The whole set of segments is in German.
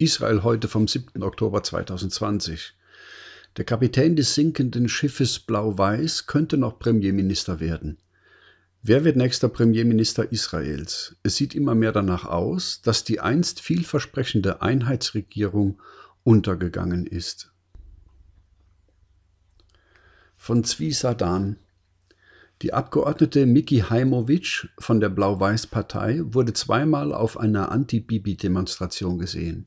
Israel heute vom 7. Oktober 2020. Der Kapitän des sinkenden Schiffes Blau-Weiß könnte noch Premierminister werden. Wer wird nächster Premierminister Israels? Es sieht immer mehr danach aus, dass die einst vielversprechende Einheitsregierung untergegangen ist. Von Zvi Sadan die Abgeordnete Miki Heimowitsch von der Blau-Weiß-Partei wurde zweimal auf einer Anti-Bibi-Demonstration gesehen.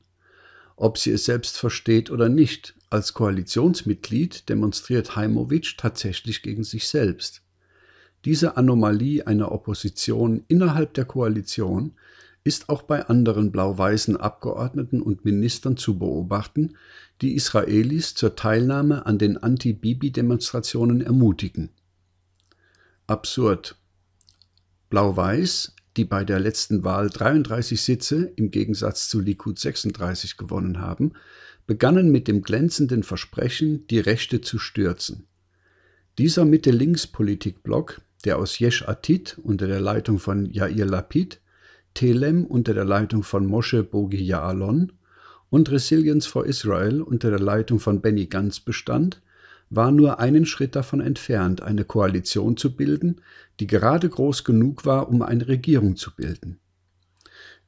Ob sie es selbst versteht oder nicht, als Koalitionsmitglied demonstriert Heimowitsch tatsächlich gegen sich selbst. Diese Anomalie einer Opposition innerhalb der Koalition ist auch bei anderen blau-weißen Abgeordneten und Ministern zu beobachten, die Israelis zur Teilnahme an den Anti-Bibi-Demonstrationen ermutigen. Absurd. Blau-Weiß die bei der letzten Wahl 33 Sitze im Gegensatz zu Likud 36 gewonnen haben, begannen mit dem glänzenden Versprechen, die Rechte zu stürzen. Dieser Mitte-Links-Politikblock, der aus Yesh Atit unter der Leitung von Yair Lapid, Telem unter der Leitung von Moshe Bogi Yaalon und Resilience for Israel unter der Leitung von Benny Gantz bestand, war nur einen Schritt davon entfernt, eine Koalition zu bilden, die gerade groß genug war, um eine Regierung zu bilden.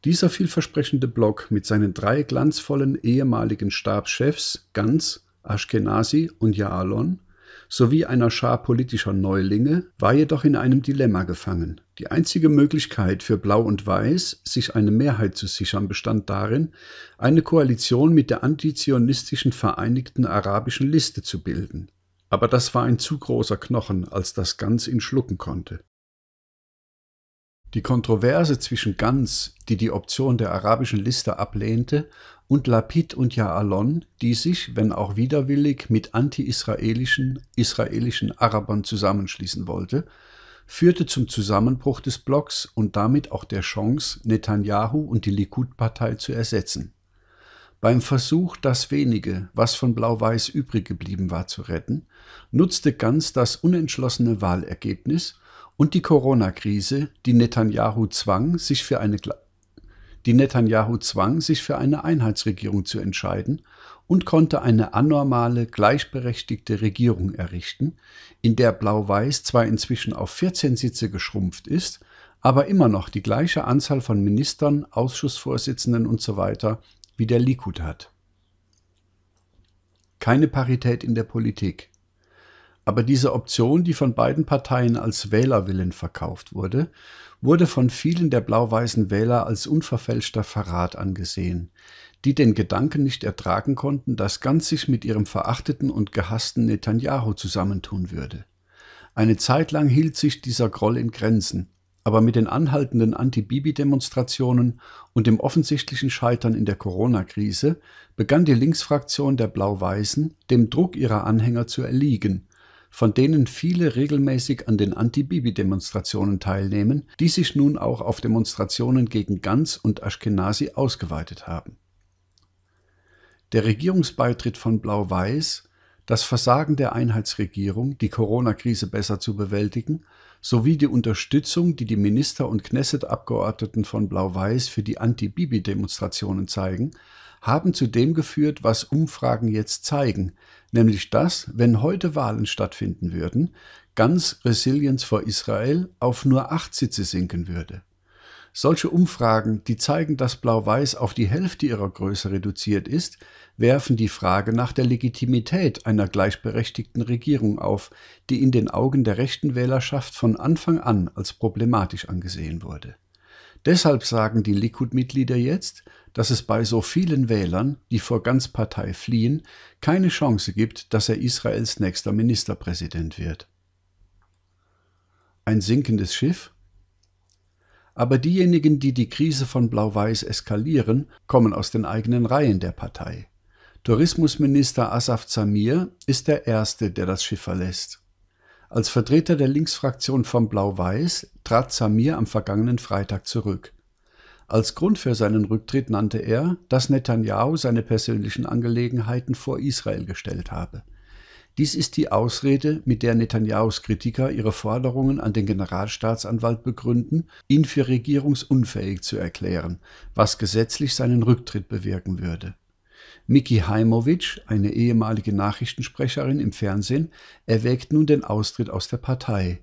Dieser vielversprechende Block mit seinen drei glanzvollen ehemaligen Stabschefs Ganz, Ashkenazi und Jaalon sowie einer Schar politischer Neulinge war jedoch in einem Dilemma gefangen. Die einzige Möglichkeit für Blau und Weiß, sich eine Mehrheit zu sichern, bestand darin, eine Koalition mit der antizionistischen Vereinigten Arabischen Liste zu bilden aber das war ein zu großer Knochen, als dass Gans ihn schlucken konnte. Die Kontroverse zwischen Gans, die die Option der arabischen Liste ablehnte, und Lapid und Ja'alon, die sich, wenn auch widerwillig, mit anti-israelischen, israelischen Arabern zusammenschließen wollte, führte zum Zusammenbruch des Blocks und damit auch der Chance, Netanyahu und die Likud-Partei zu ersetzen. Beim Versuch, das wenige, was von Blau-Weiß übrig geblieben war, zu retten, nutzte Ganz das unentschlossene Wahlergebnis und die Corona-Krise, die Netanyahu zwang, sich für eine die Netanyahu zwang, sich für eine Einheitsregierung zu entscheiden und konnte eine anormale, gleichberechtigte Regierung errichten, in der Blau-Weiß zwar inzwischen auf 14 Sitze geschrumpft ist, aber immer noch die gleiche Anzahl von Ministern, Ausschussvorsitzenden usw. So wie der Likud hat. Keine Parität in der Politik. Aber diese Option, die von beiden Parteien als Wählerwillen verkauft wurde, wurde von vielen der blau-weißen Wähler als unverfälschter Verrat angesehen, die den Gedanken nicht ertragen konnten, dass Ganz sich mit ihrem verachteten und gehassten Netanyahu zusammentun würde. Eine Zeit lang hielt sich dieser Groll in Grenzen, aber mit den anhaltenden Anti-Bibi-Demonstrationen und dem offensichtlichen Scheitern in der Corona-Krise begann die Linksfraktion der Blau-Weißen, dem Druck ihrer Anhänger zu erliegen, von denen viele regelmäßig an den Anti-Bibi-Demonstrationen teilnehmen, die sich nun auch auf Demonstrationen gegen Ganz und Ashkenazi ausgeweitet haben. Der Regierungsbeitritt von Blau-Weiß, das Versagen der Einheitsregierung, die Corona-Krise besser zu bewältigen sowie die Unterstützung, die die Minister und Knesset-Abgeordneten von Blau-Weiß für die Anti-Bibi-Demonstrationen zeigen, haben zu dem geführt, was Umfragen jetzt zeigen, nämlich dass, wenn heute Wahlen stattfinden würden, ganz Resilience vor Israel auf nur acht Sitze sinken würde. Solche Umfragen, die zeigen, dass Blau-Weiß auf die Hälfte ihrer Größe reduziert ist, werfen die Frage nach der Legitimität einer gleichberechtigten Regierung auf, die in den Augen der rechten Wählerschaft von Anfang an als problematisch angesehen wurde. Deshalb sagen die Likud-Mitglieder jetzt, dass es bei so vielen Wählern, die vor ganz Partei fliehen, keine Chance gibt, dass er Israels nächster Ministerpräsident wird. Ein sinkendes Schiff? Aber diejenigen, die die Krise von Blau-Weiß eskalieren, kommen aus den eigenen Reihen der Partei. Tourismusminister Asaf Zamir ist der Erste, der das Schiff verlässt. Als Vertreter der Linksfraktion von Blau-Weiß trat Zamir am vergangenen Freitag zurück. Als Grund für seinen Rücktritt nannte er, dass Netanyahu seine persönlichen Angelegenheiten vor Israel gestellt habe. Dies ist die Ausrede, mit der Netanjahus Kritiker ihre Forderungen an den Generalstaatsanwalt begründen, ihn für regierungsunfähig zu erklären, was gesetzlich seinen Rücktritt bewirken würde. Miki Heimowitsch, eine ehemalige Nachrichtensprecherin im Fernsehen, erwägt nun den Austritt aus der Partei.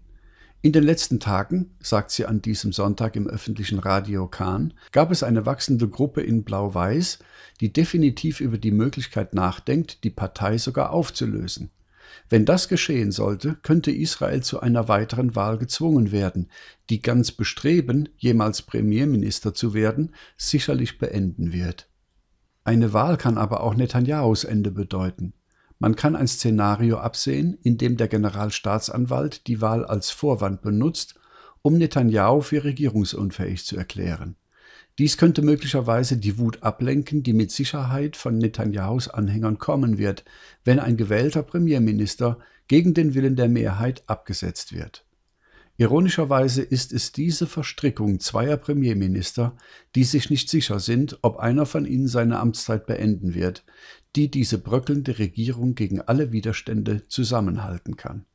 In den letzten Tagen, sagt sie an diesem Sonntag im öffentlichen Radio Kahn, gab es eine wachsende Gruppe in Blau-Weiß, die definitiv über die Möglichkeit nachdenkt, die Partei sogar aufzulösen. Wenn das geschehen sollte, könnte Israel zu einer weiteren Wahl gezwungen werden, die ganz Bestreben, jemals Premierminister zu werden, sicherlich beenden wird. Eine Wahl kann aber auch Netanjahus Ende bedeuten. Man kann ein Szenario absehen, in dem der Generalstaatsanwalt die Wahl als Vorwand benutzt, um Netanjahu für regierungsunfähig zu erklären. Dies könnte möglicherweise die Wut ablenken, die mit Sicherheit von Netanyahus Anhängern kommen wird, wenn ein gewählter Premierminister gegen den Willen der Mehrheit abgesetzt wird. Ironischerweise ist es diese Verstrickung zweier Premierminister, die sich nicht sicher sind, ob einer von ihnen seine Amtszeit beenden wird, die diese bröckelnde Regierung gegen alle Widerstände zusammenhalten kann.